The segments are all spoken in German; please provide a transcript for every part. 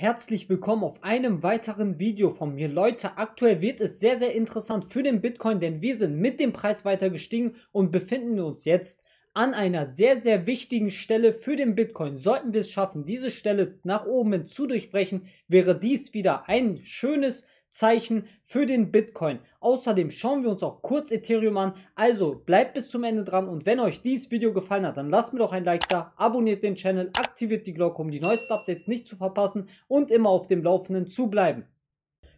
Herzlich willkommen auf einem weiteren Video von mir. Leute, aktuell wird es sehr, sehr interessant für den Bitcoin, denn wir sind mit dem Preis weiter gestiegen und befinden uns jetzt an einer sehr, sehr wichtigen Stelle für den Bitcoin. Sollten wir es schaffen, diese Stelle nach oben hin zu durchbrechen, wäre dies wieder ein schönes Zeichen für den Bitcoin. Außerdem schauen wir uns auch kurz Ethereum an. Also bleibt bis zum Ende dran und wenn euch dieses Video gefallen hat, dann lasst mir doch ein Like da, abonniert den Channel, aktiviert die Glocke, um die neuesten Updates nicht zu verpassen und immer auf dem Laufenden zu bleiben.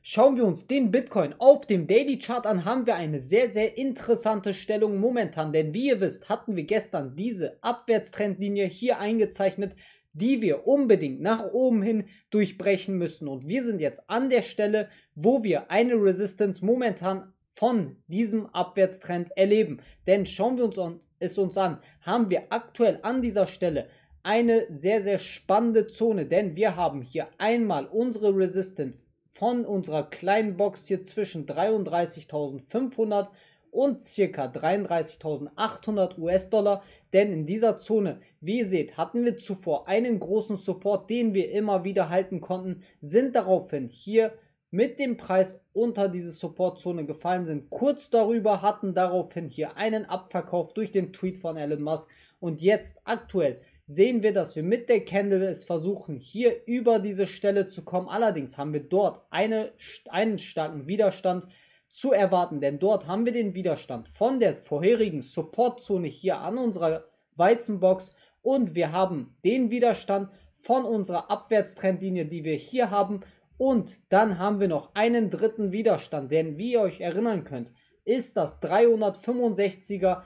Schauen wir uns den Bitcoin auf dem Daily Chart an, haben wir eine sehr, sehr interessante Stellung momentan. Denn wie ihr wisst, hatten wir gestern diese Abwärtstrendlinie hier eingezeichnet die wir unbedingt nach oben hin durchbrechen müssen. Und wir sind jetzt an der Stelle, wo wir eine Resistance momentan von diesem Abwärtstrend erleben. Denn schauen wir uns es uns an, haben wir aktuell an dieser Stelle eine sehr, sehr spannende Zone, denn wir haben hier einmal unsere Resistance von unserer kleinen Box hier zwischen 33.500 und circa 33.800 US-Dollar, denn in dieser Zone, wie ihr seht, hatten wir zuvor einen großen Support, den wir immer wieder halten konnten, sind daraufhin hier mit dem Preis unter diese Supportzone gefallen sind. Kurz darüber hatten daraufhin hier einen Abverkauf durch den Tweet von Elon Musk und jetzt aktuell sehen wir, dass wir mit der Candle es versuchen, hier über diese Stelle zu kommen. Allerdings haben wir dort eine, einen starken Widerstand, zu erwarten, denn dort haben wir den Widerstand von der vorherigen Supportzone hier an unserer weißen Box und wir haben den Widerstand von unserer Abwärtstrendlinie, die wir hier haben und dann haben wir noch einen dritten Widerstand, denn wie ihr euch erinnern könnt, ist das 365er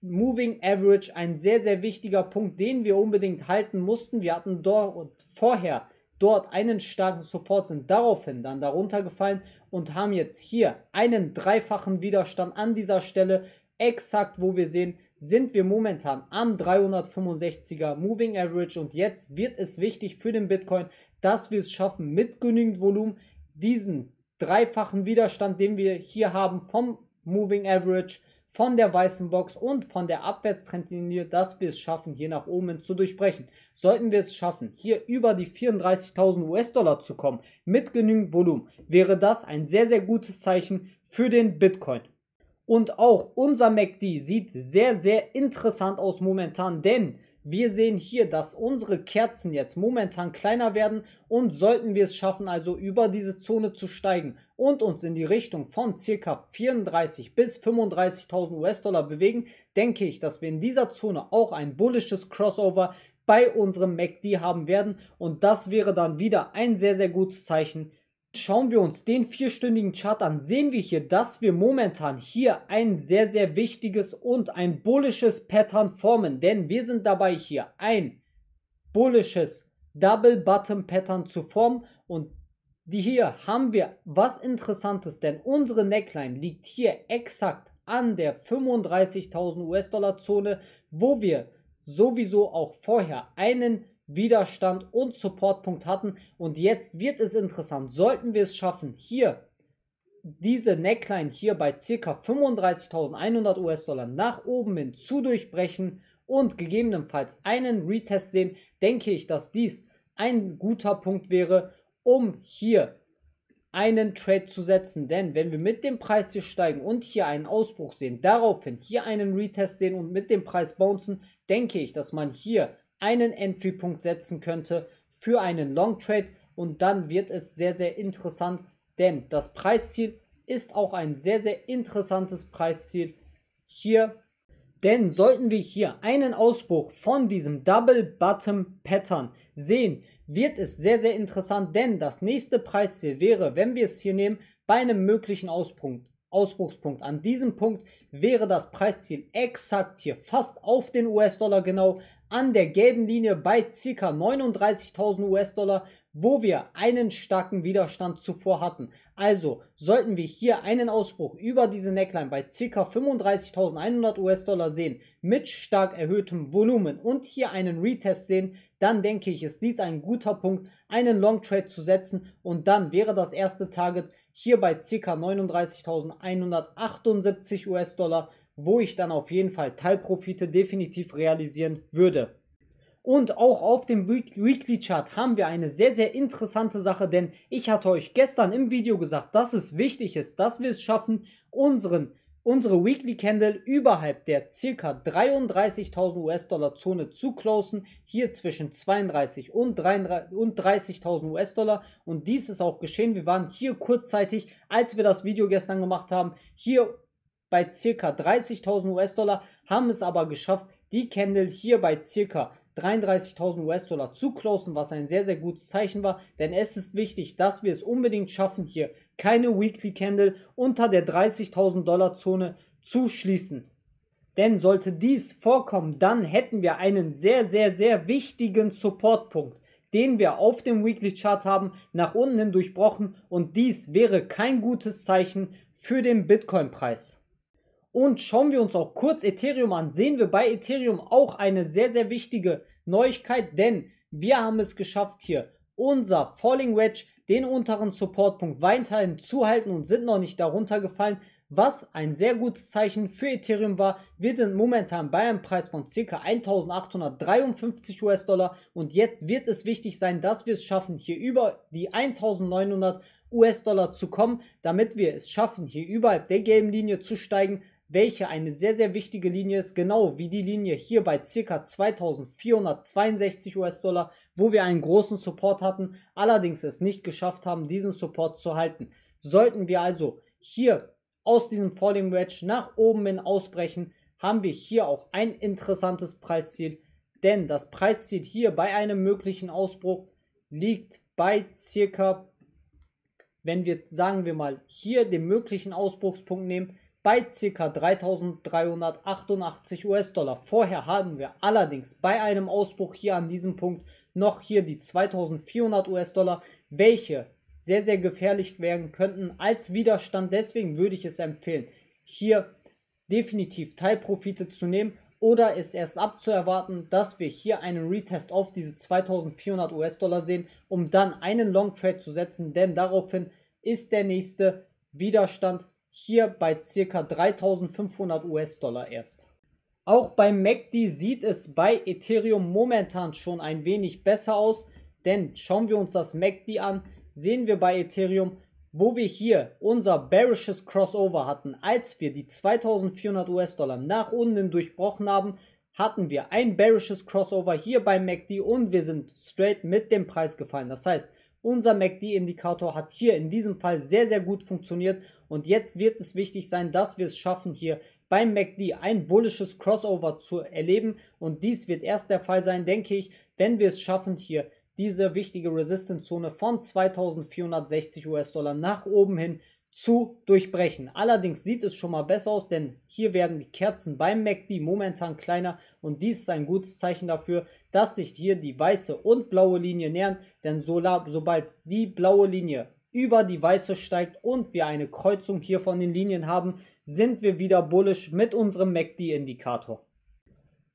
Moving Average ein sehr, sehr wichtiger Punkt, den wir unbedingt halten mussten. Wir hatten dort vorher dort einen starken Support, sind daraufhin dann darunter gefallen und haben jetzt hier einen dreifachen Widerstand an dieser Stelle, exakt wo wir sehen, sind wir momentan am 365er Moving Average und jetzt wird es wichtig für den Bitcoin, dass wir es schaffen, mit genügend Volumen diesen dreifachen Widerstand, den wir hier haben vom Moving Average von der weißen Box und von der Abwärtstrendlinie, dass wir es schaffen, hier nach oben zu durchbrechen. Sollten wir es schaffen, hier über die 34.000 US-Dollar zu kommen mit genügend Volumen, wäre das ein sehr, sehr gutes Zeichen für den Bitcoin. Und auch unser MACD sieht sehr, sehr interessant aus momentan, denn wir sehen hier, dass unsere Kerzen jetzt momentan kleiner werden und sollten wir es schaffen, also über diese Zone zu steigen und uns in die Richtung von ca. 34 bis 35.000 US-Dollar bewegen, denke ich, dass wir in dieser Zone auch ein bullisches Crossover bei unserem MACD haben werden und das wäre dann wieder ein sehr, sehr gutes Zeichen Schauen wir uns den vierstündigen Chart an, sehen wir hier, dass wir momentan hier ein sehr, sehr wichtiges und ein bullisches Pattern formen, denn wir sind dabei hier ein bullisches Double Button Pattern zu formen und hier haben wir was Interessantes, denn unsere Neckline liegt hier exakt an der 35.000 US-Dollar-Zone, wo wir sowieso auch vorher einen Widerstand und Supportpunkt hatten. Und jetzt wird es interessant. Sollten wir es schaffen, hier diese Neckline hier bei ca. 35.100 US-Dollar nach oben hin zu durchbrechen und gegebenenfalls einen Retest sehen, denke ich, dass dies ein guter Punkt wäre, um hier einen Trade zu setzen. Denn wenn wir mit dem Preis hier steigen und hier einen Ausbruch sehen, daraufhin hier einen Retest sehen und mit dem Preis bouncen, denke ich, dass man hier einen Entry-Punkt setzen könnte für einen Long Trade und dann wird es sehr, sehr interessant, denn das Preisziel ist auch ein sehr, sehr interessantes Preisziel hier. Denn sollten wir hier einen Ausbruch von diesem Double Bottom Pattern sehen, wird es sehr, sehr interessant, denn das nächste Preisziel wäre, wenn wir es hier nehmen, bei einem möglichen Ausbruch, Ausbruchspunkt. An diesem Punkt wäre das Preisziel exakt hier fast auf den US-Dollar genau, an der gelben Linie bei ca. 39.000 US-Dollar, wo wir einen starken Widerstand zuvor hatten. Also sollten wir hier einen Ausbruch über diese Neckline bei ca. 35.100 US-Dollar sehen mit stark erhöhtem Volumen und hier einen Retest sehen, dann denke ich, ist dies ein guter Punkt, einen Long Trade zu setzen und dann wäre das erste Target hier bei ca. 39.178 US-Dollar wo ich dann auf jeden Fall Teilprofite definitiv realisieren würde. Und auch auf dem Weekly Chart haben wir eine sehr, sehr interessante Sache, denn ich hatte euch gestern im Video gesagt, dass es wichtig ist, dass wir es schaffen, unseren, unsere Weekly Candle überhalb der ca. 33.000 US-Dollar Zone zu closen, hier zwischen 32 und 30.000 US-Dollar. Und dies ist auch geschehen. Wir waren hier kurzzeitig, als wir das Video gestern gemacht haben, hier bei ca. 30.000 US-Dollar, haben es aber geschafft, die Candle hier bei ca. 33.000 US-Dollar zu closen, was ein sehr, sehr gutes Zeichen war, denn es ist wichtig, dass wir es unbedingt schaffen, hier keine Weekly Candle unter der 30.000 Dollar Zone zu schließen. Denn sollte dies vorkommen, dann hätten wir einen sehr, sehr, sehr wichtigen Supportpunkt, den wir auf dem Weekly Chart haben, nach unten hin durchbrochen und dies wäre kein gutes Zeichen für den Bitcoin-Preis. Und schauen wir uns auch kurz Ethereum an, sehen wir bei Ethereum auch eine sehr, sehr wichtige Neuigkeit, denn wir haben es geschafft hier, unser Falling Wedge, den unteren Supportpunkt weiterhin zu halten und sind noch nicht darunter gefallen, was ein sehr gutes Zeichen für Ethereum war. Wir sind momentan bei einem Preis von ca. 1853 US-Dollar und jetzt wird es wichtig sein, dass wir es schaffen, hier über die 1900 US-Dollar zu kommen, damit wir es schaffen, hier überhalb der game Linie zu steigen, welche eine sehr, sehr wichtige Linie ist, genau wie die Linie hier bei ca. 2462 US-Dollar, wo wir einen großen Support hatten, allerdings es nicht geschafft haben, diesen Support zu halten. Sollten wir also hier aus diesem Falling Wedge nach oben hin ausbrechen, haben wir hier auch ein interessantes Preisziel, denn das Preisziel hier bei einem möglichen Ausbruch liegt bei circa, wenn wir sagen wir mal hier den möglichen Ausbruchspunkt nehmen, bei ca. 3.388 US-Dollar. Vorher haben wir allerdings bei einem Ausbruch hier an diesem Punkt noch hier die 2.400 US-Dollar, welche sehr, sehr gefährlich werden könnten als Widerstand. Deswegen würde ich es empfehlen, hier definitiv Teilprofite zu nehmen oder ist erst abzuerwarten, dass wir hier einen Retest auf diese 2400 US-Dollar sehen, um dann einen Long Trade zu setzen, denn daraufhin ist der nächste Widerstand hier bei ca. 3500 US-Dollar erst. Auch beim MACD sieht es bei Ethereum momentan schon ein wenig besser aus, denn schauen wir uns das MACD an, sehen wir bei Ethereum, wo wir hier unser bearishes Crossover hatten, als wir die 2400 US-Dollar nach unten durchbrochen haben, hatten wir ein bearishes Crossover hier bei MACD und wir sind straight mit dem Preis gefallen. Das heißt, unser MACD-Indikator hat hier in diesem Fall sehr, sehr gut funktioniert und jetzt wird es wichtig sein, dass wir es schaffen, hier beim MACD ein bullisches Crossover zu erleben und dies wird erst der Fall sein, denke ich, wenn wir es schaffen, hier diese wichtige Resistance-Zone von 2460 US-Dollar nach oben hin zu durchbrechen. Allerdings sieht es schon mal besser aus, denn hier werden die Kerzen beim MACD momentan kleiner und dies ist ein gutes Zeichen dafür, dass sich hier die weiße und blaue Linie nähern, denn so, sobald die blaue Linie über die weiße steigt und wir eine Kreuzung hier von den Linien haben, sind wir wieder bullisch mit unserem MACD-Indikator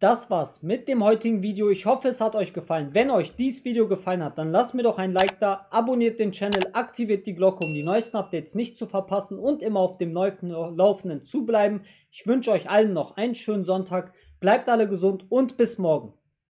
das war's mit dem heutigen Video. Ich hoffe, es hat euch gefallen. Wenn euch dieses Video gefallen hat, dann lasst mir doch ein Like da, abonniert den Channel, aktiviert die Glocke, um die neuesten Updates nicht zu verpassen und immer auf dem Laufenden zu bleiben. Ich wünsche euch allen noch einen schönen Sonntag, bleibt alle gesund und bis morgen.